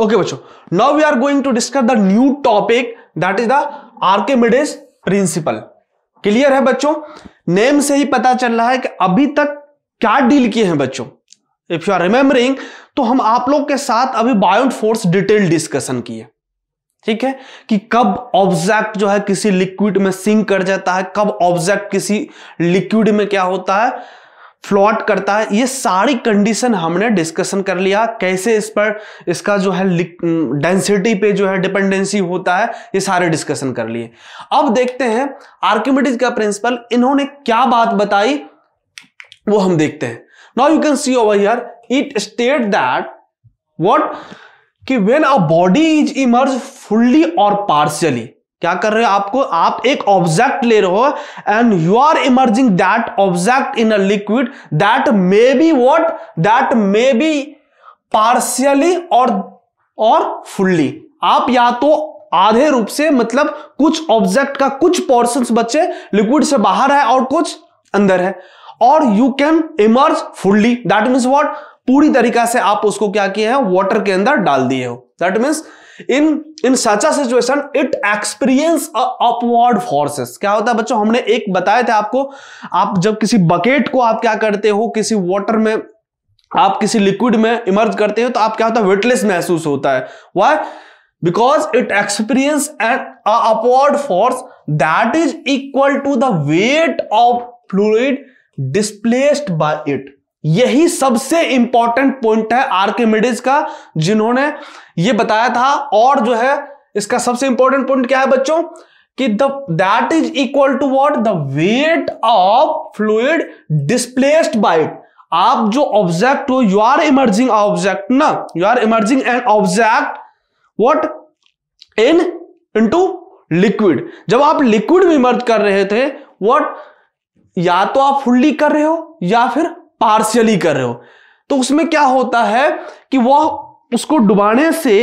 okay बच्चों now we are going to discuss the new topic that is the Archimedes principle clear है बच्चों name से ही पता चल रहा है कि अभी तक क्या डील किए हैं बच्चों इफ यू आर रिमेम्बरिंग तो हम आप लोग के साथ अभी बायोट फोर्स डिटेल डिस्कशन किए ठीक है कि कब ऑब्जेक्ट जो है किसी लिक्विड में सिंक कर जाता है कब ऑब्जेक्ट किसी लिक्विड में क्या होता है फ्लॉट करता है ये सारी कंडीशन हमने डिस्कशन कर लिया कैसे इस पर इसका जो है डेंसिटी पे जो है डिपेंडेंसी होता है ये सारे डिस्कशन कर लिए अब देखते हैं आर्किमिडीज का प्रिंसिपल इन्होंने क्या बात बताई वो हम देखते हैं now you can see over here it state that what कि when a body is immerse fully or partially क्या कर रहे हो आपको आप एक ऑब्जेक्ट ले रहे हो and you are immersing that object in a liquid that may be what that may be partially or or fully आप या तो आधे रूप से मतलब कुछ ऑब्जेक्ट का कुछ पोर्शन बचे लिक्विड से बाहर है और कुछ अंदर है और you can immerse fully that means what पूरी तरीका से आप उसको क्या किए हैं वॉटर के अंदर डाल दिए हो that means in in such situation it experience upward forces क्या होता है बच्चों हमने एक बताया था आपको आप जब किसी बकेट को आप क्या करते हो किसी वाटर में आप किसी लिक्विड में इमर्ज करते हो तो आप क्या होता है वेटलेस महसूस होता है why because it experience an upward force that is equal to the weight of fluid displaced by it यही सबसे इंपॉर्टेंट पॉइंट है आर्किमिडीज का जिन्होंने ये बताया था और जो है इसका सबसे इंपॉर्टेंट पॉइंट क्या है बच्चों कि the that is equal to what the weight of fluid displaced by आप जो ऑब्जेक्ट हो यू आर इमर्जिंग ऑब्जेक्ट ना you are immersing an object what in into liquid जब आप लिक्विड में इमर्ज कर रहे थे व्हाट या तो आप फुल्ली कर रहे हो या फिर पार्शियली कर रहे हो तो उसमें क्या होता है कि वह उसको डुबाने से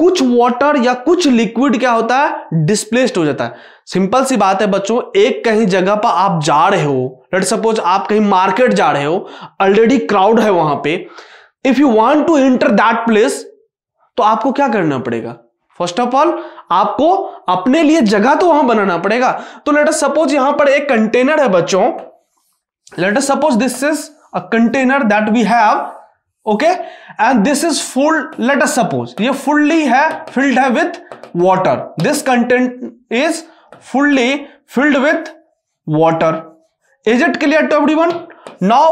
कुछ वाटर या कुछ लिक्विड क्या होता है डिस्प्लेस्ड हो जाता है सिंपल सी बात है बच्चों एक कहीं जगह पर आप जा रहे हो लेट सपोज आप कहीं मार्केट जा रहे हो ऑलरेडी क्राउड है वहां पे if you want to enter that place तो आपको क्या करना पड़ेगा फर्स्ट ऑफ ऑल आपको अपने लिए जगह तो वहां बनाना पड़ेगा तो लेट सपोज यहां पर एक कंटेनर है बच्चों let suppose this is a container that we have okay and this is full let us suppose ये fully है filled है with water this content is fully filled with water is it clear to everyone now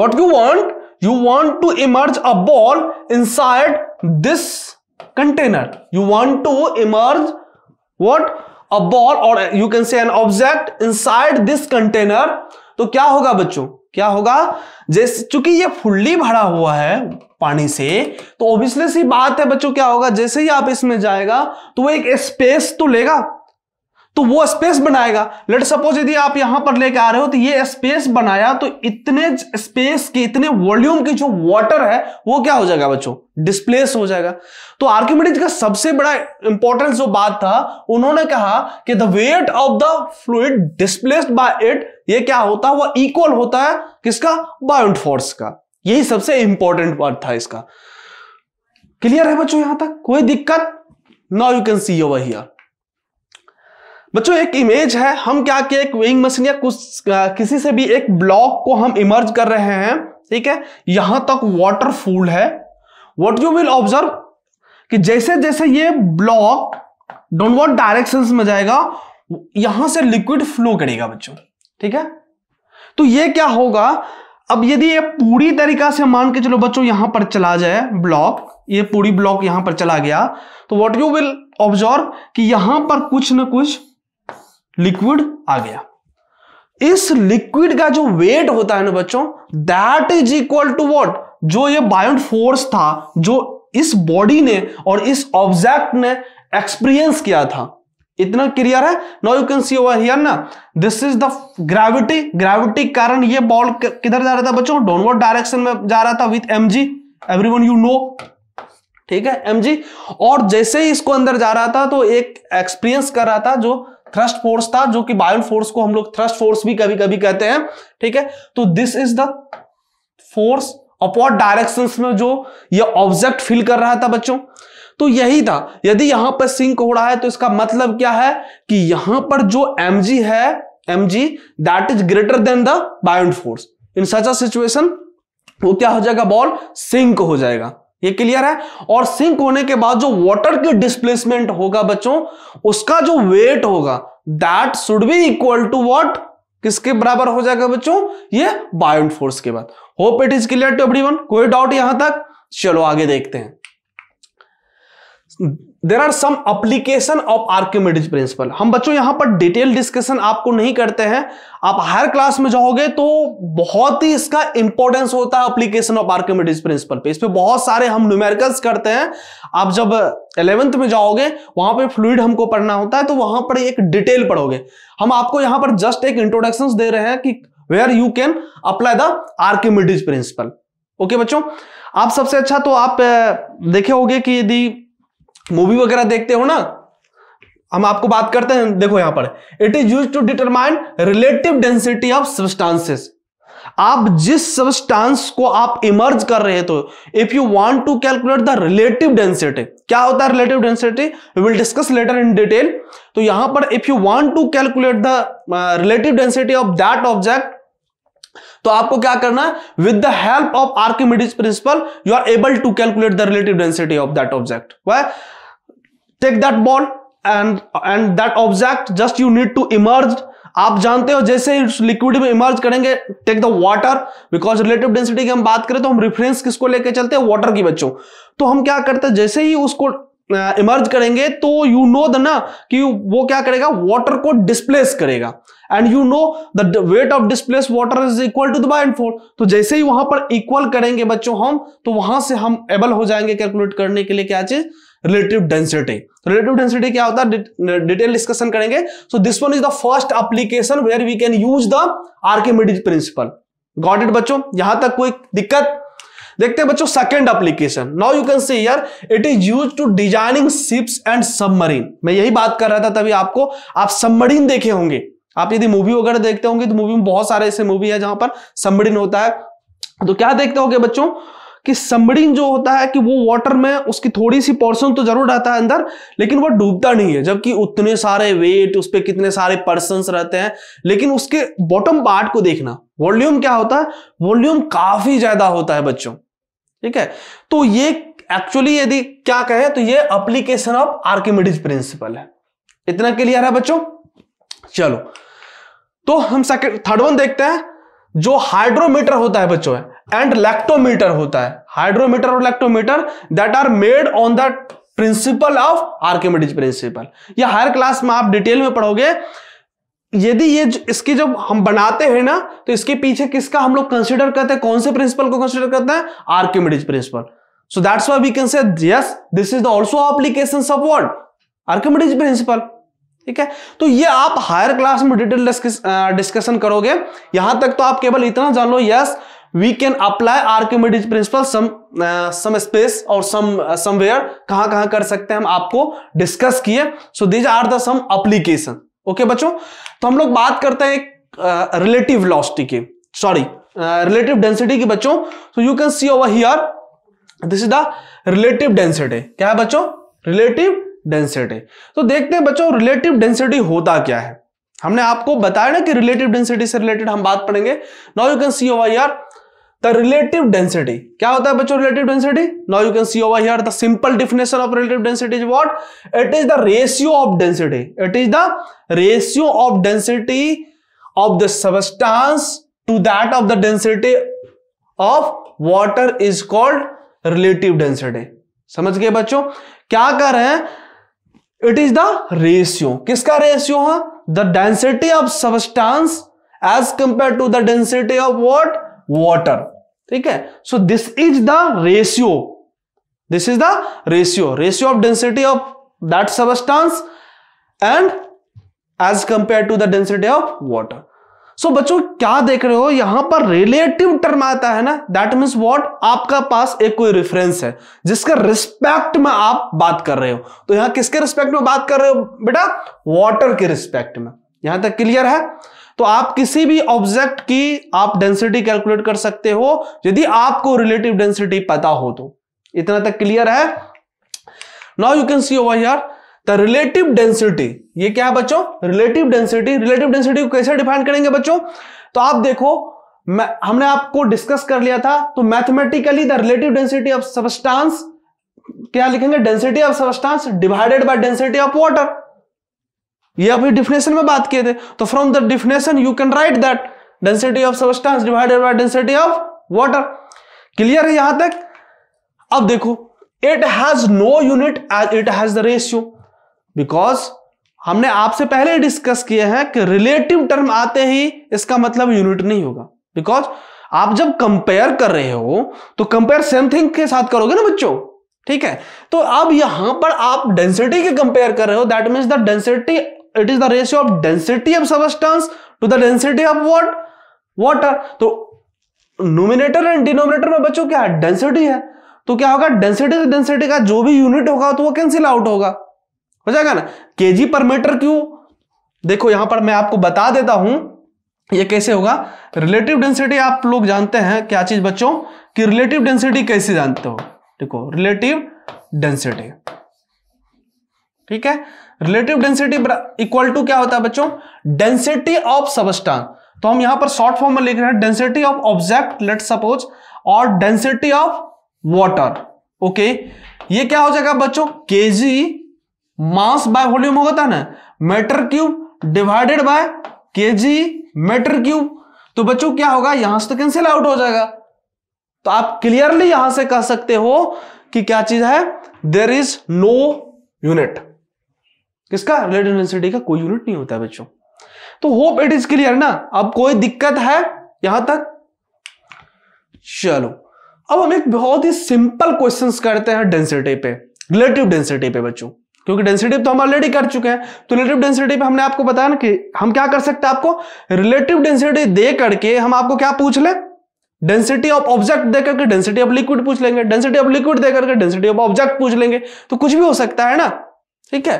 what you want you want to immerse a ball inside this container you want to immerse what a ball or you can say an object inside this container तो क्या होगा बच्चों क्या होगा जैसे चूंकि ये fully भरा हुआ है पानी से तो ऑब्वियसली सी बात है बच्चों क्या होगा जैसे ही आप इसमें जाएगा तो वो एक स्पेस तो लेगा तो वो स्पेस बनाएगा लेट सपोज यदि आप यहां पर लेके आ रहे हो तो ये स्पेस बनाया तो इतने स्पेस के इतने वॉल्यूम की जो वाटर है वो क्या हो जाएगा बच्चों डिस्प्लेस हो जाएगा तो आर्क्यूमेडिज का सबसे बड़ा इंपॉर्टेंस जो बात था उन्होंने कहा कि the weight of the fluid displaced by it ये क्या होता है वह इक्वल होता है किसका बायोन्ट फोर्स का यही सबसे इंपॉर्टेंट पार्ट था इसका क्लियर है बच्चों यहां तक कोई दिक्कत now you can see your here बच्चों एक इमेज है हम क्या किया एक वेइंग मशीन या कुछ किसी से भी एक ब्लॉक को हम इमर्ज कर रहे हैं ठीक है यहां तक वाटर फूल है वॉट यू विल ऑब्जर्व कि जैसे जैसे ये ब्लॉक वॉन्ट डायरेक्शन में जाएगा यहां से लिक्विड फ्लो करेगा बच्चों ठीक है तो ये क्या होगा अब यदि ये पूरी तरीका से मान के चलो बच्चों यहां पर चला जाए ब्लॉक ये पूरी ब्लॉक यहां पर चला गया तो व्हाट यू विल ऑब्जर्व कि यहां पर कुछ ना कुछ लिक्विड आ गया इस लिक्विड का जो वेट होता है ना बच्चों that is equal to what जो ये बायोट फोर्स था जो इस बॉडी ने और इस ऑब्जेक्ट ने एक्सपीरियंस किया था इतना क्लियर है no you can see over here ना this is the gravity gravity कारण ये बॉल किधर जा रहा था बच्चों डाउनवर्ड डायरेक्शन में जा रहा था with M G everyone you know ठीक है एम जी और जैसे ही इसको अंदर जा रहा था तो एक एक्सपीरियंस कर रहा था जो थ्रस्ट फोर्स था जो कि बायोन फोर्स को हम लोग थ्रस्ट फोर्स भी कभी कभी कहते हैं ठीक है तो this is the force upward direction में जो ये ऑब्जेक्ट फील कर रहा था बच्चों तो यही था यदि यहां पर सिंक हो रहा है तो इसका मतलब क्या है कि यहां पर जो एम है M G that is greater than the buoyant force in such a situation वो क्या हो जाएगा बॉल सिंक हो जाएगा ये क्लियर है और सिंक होने के बाद जो वाटर की डिस्प्लेसमेंट होगा बच्चों उसका जो वेट होगा that should be equal to what किसके बराबर हो जाएगा बच्चों ये बायोन्ड फोर्स के बाद hope it is clear to everyone कोई डाउट यहां तक चलो आगे देखते हैं there are some application of Archimedes principle हम बच्चों यहां पर डिटेल डिस्कशन आपको नहीं करते हैं आप हायर क्लास में जाओगे तो बहुत ही इसका इंपॉर्टेंस होता है अप्लीकेशन ऑफ आर्क्यूमेडिज प्रिंसिपल पे इस पर बहुत सारे हम न्यूमेरिकल्स करते हैं आप जब इलेवेंथ में जाओगे वहां पर फ्लूड हमको पढ़ना होता है तो वहां पर एक डिटेल पढ़ोगे हम आपको यहां पर जस्ट एक इंट्रोडक्शन दे रहे हैं कि where you can apply the Archimedes principle okay बच्चों आप सबसे अच्छा तो आप देखे होगे कि यदि मूवी वगैरह देखते हो ना हम आपको बात करते हैं देखो यहां पर it is use to determine relative density of substances आप जिस सबस्टांस को आप इमर्ज कर रहे तो if you want to calculate the relative density क्या होता है relative density we will discuss later in detail तो यहां पर if you want to calculate the relative density of that object तो आपको क्या करना है with the help of Archimedes principle you are able to calculate the relative density of that object why take that ball and and that object just you need to immerse आप जानते हो जैसे liquid में immerse करेंगे take the water because relative density की हम बात करें तो हम रिफरेंस किसको लेके चलते हैं वाटर की बच्चों तो हम क्या करते हैं जैसे ही उसको इमर्ज uh, करेंगे तो यू नो द ना कि वो क्या करेगा वाटर को डिस्प्लेस करेगा and you know the weight of displace water is equal to the बाय फोर तो जैसे ही वहां पर इक्वल करेंगे बच्चों हम तो वहां से हम एबल हो जाएंगे कैलकुलेट करने के लिए क्या चीज रिलेटिव डेंसिटी रिलेटिव डेंसिटी क्या होता है डिटेल डिस्कशन करेंगे so this one is the first application where we can use the Archimedes principle got it बच्चों यहां तक कोई दिक्कत देखते हैं बच्चों second application now you can see here it is used to designing ships and submarine मैं यही बात कर रहा था तभी आपको आप सबमरीन देखे होंगे आप यदि मूवी वगैरह देखते होंगे तो मूवी में बहुत सारे ऐसे मूवी है जहां पर सबमरीन होता है तो क्या देखते होंगे बच्चों कि सबमरीन जो होता है कि वो वाटर में उसकी थोड़ी सी पोर्सन तो जरूर रहता है अंदर लेकिन वो डूबता नहीं है जबकि उतने सारे वेट उस पर कितने सारे पर्सन रहते हैं लेकिन उसके बॉटम पार्ट को देखना वॉल्यूम क्या होता है वॉल्यूम काफी ज्यादा होता है बच्चों ठीक है तो ये एक्चुअली यदि क्या कहे तो ये अप्लीकेशन ऑफ आर्किमिडिज प्रिंसिपल है इतना क्लियर है बच्चों चलो तो हम सेकेंड थर्ड वन देखते हैं जो हाइड्रोमीटर होता है बच्चों एंड लैक्टोमीटर होता है हाइड्रोमीटर और lactometer that are made on the principle of Archimedes principle या हायर क्लास में आप डिटेल में पढ़ोगे यदि ये इसकी जब हम बनाते हैं ना तो इसके पीछे किसका हम लोग कंसिडर करते हैं कौन से प्रिंसिपल को कंसिडर करते हैं Archimedes principle so that's why we can say yes this is the also application of word Archimedes principle ठीक है तो ये आप हायर क्लास में डिटेल डिस्कशन करोगे यहां तक तो आप केवल इतना जान लो yes yes, we can apply Archimedes principle some some space और सम समवेयर कहां कहां कर सकते हैं हम आपको डिस्कस किए so these are the some application okay बच्चों तो हम लोग बात करते हैं रिलेटिव वेलोसिटी uh, की सॉरी रिलेटिव डेंसिटी की बच्चों so you can see over here this is the relative density क्या है बच्चों रिलेटिव डेंसिटी तो देखते हैं बच्चों रिलेटिव डेंसिटी होता क्या है हमने आपको बताया ना कि रिलेटिव डेंसिटी से रिलेटेड हम बात पढ़ेंगे now you can see over here the relative density क्या होता है बच्चों relative density now you can see over here the simple definition of relative density is what it is the ratio of density it is the ratio of density of the substance to that of the density of water is called relative density समझ गए बच्चों क्या कर रहे हैं it is the ratio किसका ratio है the density of substance as compare to the density of what water ठीक है so this is the ratio this is the ratio ratio of density of that substance and as compare to the density of water so बच्चों क्या देख रहे हो यहां पर relative term आता है ना दैट मीन्स वॉट आपका पास एक कोई रेफरेंस है जिसके रिस्पेक्ट में आप बात कर रहे हो तो यहां किसके रिस्पेक्ट में बात कर रहे हो बेटा वॉटर के रिस्पेक्ट में यहां तक क्लियर है तो आप किसी भी ऑब्जेक्ट की आप डेंसिटी कैलकुलेट कर सकते हो यदि आपको रिलेटिव डेंसिटी पता हो तो इतना तक क्लियर है now you can see over here the relative density ये क्या है बच्चों रिलेटिव डेंसिटी रिलेटिव डेंसिटी को कैसे डिफाइन करेंगे बच्चों तो आप देखो हमने आपको डिस्कस कर लिया था तो mathematically the relative density of substance क्या लिखेंगे density of substance divided by density of water ये अभी डिफिनेशन में बात किए थे तो from the definition you can write that density of substance divided by density of water clear है यहां तक अब देखो it has no unit as it has the ratio because हमने आपसे पहले डिस्कस किए हैं कि रिलेटिव टर्म आते ही इसका मतलब यूनिट नहीं होगा बिकॉज आप जब कंपेयर कर रहे हो तो कंपेयर सेम थिंग के साथ करोगे ना बच्चों ठीक है तो अब यहां पर आप डेंसिटी के कंपेयर कर रहे हो that means the density it is the ratio of density of substance to the density of what water तो नोमिनेटर एंड डिनोमिनेटर में बच्चों क्या डेंसिटी है तो क्या होगा डेंसिटी से डेंसिटी का जो भी यूनिट होगा तो वो कैंसिल आउट होगा हो जाएगा ना केजी पर मीटर क्यू देखो यहां पर मैं आपको बता देता हूं ये कैसे होगा रिलेटिव डेंसिटी आप लोग जानते हैं क्या चीज बच्चों कि रिलेटिव डेंसिटी कैसे जानते हो देखो रिलेटिव डेंसिटी ठीक है रिलेटिव डेंसिटी इक्वल टू क्या होता है बच्चों डेंसिटी ऑफ सबस्टांस तो हम यहां पर शॉर्ट फॉर्म में लिख रहे हैं density of object let suppose और डेंसिटी ऑफ वॉटर ओके ये क्या हो जाएगा बच्चों जी मास बाय वॉल्यूम होगा था ना metre cube divided by G metre cube तो बच्चों क्या होगा यहां से तो कैंसिल आउट हो जाएगा तो आप क्लियरली यहां से कह सकते हो कि क्या चीज है देर इज नो यूनिट किसका रिलेटिव डेंसिटी का कोई यूनिट नहीं होता है बच्चों तो होप इट इज क्लियर ना अब कोई दिक्कत है यहां तक चलो अब हम एक बहुत ही सिंपल क्वेश्चंस करते हैं डेंसिटी पे रिलेटिव डेंसिटी पे बच्चों क्योंकि डेंसिटी तो हम ऑलरेडी कर चुके हैं तो रिलेटिव डेंसिटी पे हमने आपको बताया ना कि हम क्या कर सकते हैं आपको रिलेटिव डेंसिटी दे करके हम आपको क्या पूछ ले डेंसिटी ऑफ ऑब्जेक्ट देकर के डेंसिटी ऑफ लिक्विड पूछ लेंगे डेंसिटी ऑफ लिक्विड देकर के डेंसिटी ऑफ ऑब्जेक्ट पूछ लेंगे तो कुछ भी हो सकता है ना ठीक है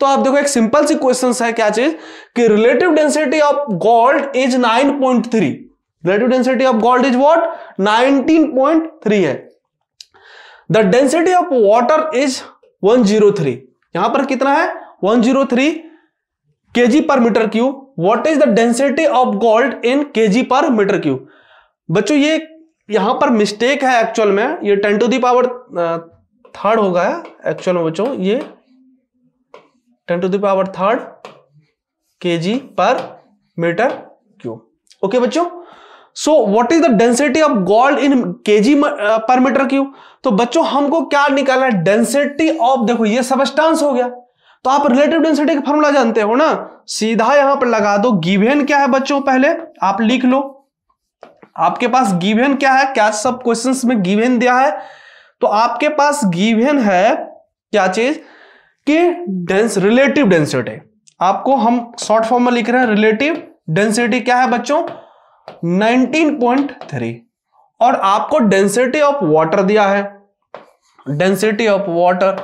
तो आप देखो एक सिंपल सी क्वेश्चन है क्या चीज कि relative density of gold is 9.3 relative density of gold is what 19.3 है the density of water is 103 यहां पर कितना है 103 kg per metre cube what is the density of gold in kg per metre cube बच्चों ये यहां पर mistake है एक्चुअल में ये टेन टू दावर थर्ड होगा एक्चुअल में बच्चों ये टेन टू दावर थर्ड के G per metre cube okay बच्चों so what is the density of gold in K G per metre cube तो बच्चों हमको क्या निकालना है डेंसिटी ऑफ देखो ये सबस्टांस हो गया तो आप रिलेटिव डेंसिटी का फॉर्मूला जानते हो ना सीधा यहां पर लगा दो गिवेन क्या है बच्चों पहले आप लिख लो आपके पास गिवेन क्या है क्या सब क्वेश्चंस में गिवेन दिया है तो आपके पास गिवेन है क्या चीज कि डेंस रिलेटिव डेंसिटी आपको हम शॉर्ट फॉर्म में लिख रहे हैं रिलेटिव डेंसिटी क्या है बच्चों 19.3 और आपको डेंसिटी ऑफ वाटर दिया है density of water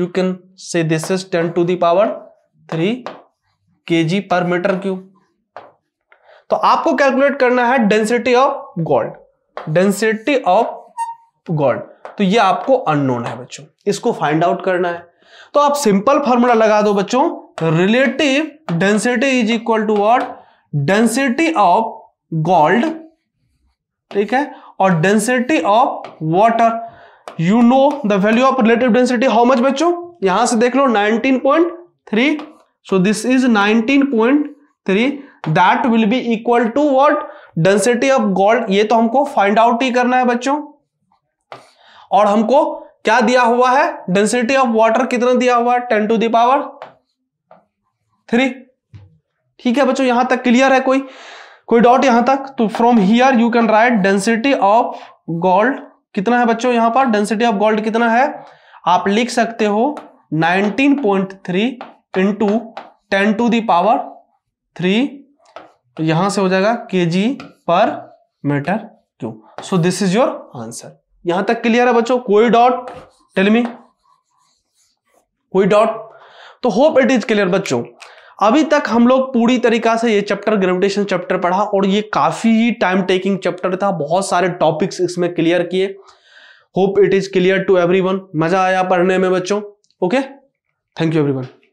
you can say this is 10 to the power three K G per metre cube तो आपको कैलकुलेट करना है density of gold density of gold तो ये आपको अननोन है बच्चों इसको फाइंड आउट करना है तो आप सिंपल फॉर्मूला लगा दो बच्चों relative density is equal to what density of gold ठीक है और density of water you know the value of relative density how much बच्चों यहां से देख लो 19.3 is nineteen point 19.3 that will be equal to what density of gold ये तो हमको फाइंड आउट ही करना है बच्चों और हमको क्या दिया हुआ है डेंसिटी ऑफ वाटर कितना दिया हुआ है टेन टू दावर थ्री ठीक है बच्चों यहां तक क्लियर है कोई कोई डॉट यहां तक तो from here you can write density of gold कितना है बच्चों यहां पर डेंसिटी ऑफ गोल्ड कितना है आप लिख सकते हो 19.3 point three into ten to the power three यहां से हो जाएगा K G per metre cube so this is your answer यहां तक क्लियर है बच्चों कोई डॉट टेल मी कोई डॉट तो होप इट इज क्लियर बच्चों अभी तक हम लोग पूरी तरीका से ये चैप्टर ग्रेविटेशन चैप्टर पढ़ा और ये काफी ही टाइम टेकिंग चैप्टर था बहुत सारे टॉपिक्स इसमें क्लियर किए hope it is clear to everyone मजा आया पढ़ने में बच्चों ओके थैंक यू एवरीवन